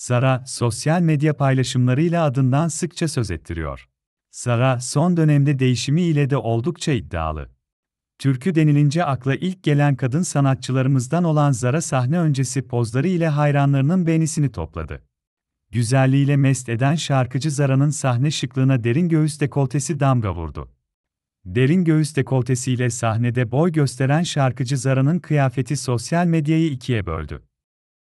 Sara, sosyal medya paylaşımlarıyla adından sıkça söz ettiriyor. Sara, son dönemde değişimi ile de oldukça iddialı. Türkü denilince akla ilk gelen kadın sanatçılarımızdan olan Zara sahne öncesi pozları ile hayranlarının beğenisini topladı. Güzelliğiyle mest eden şarkıcı Zara'nın sahne şıklığına derin göğüs dekoltesi damga vurdu. Derin göğüs dekoltesiyle sahnede boy gösteren şarkıcı Zara'nın kıyafeti sosyal medyayı ikiye böldü.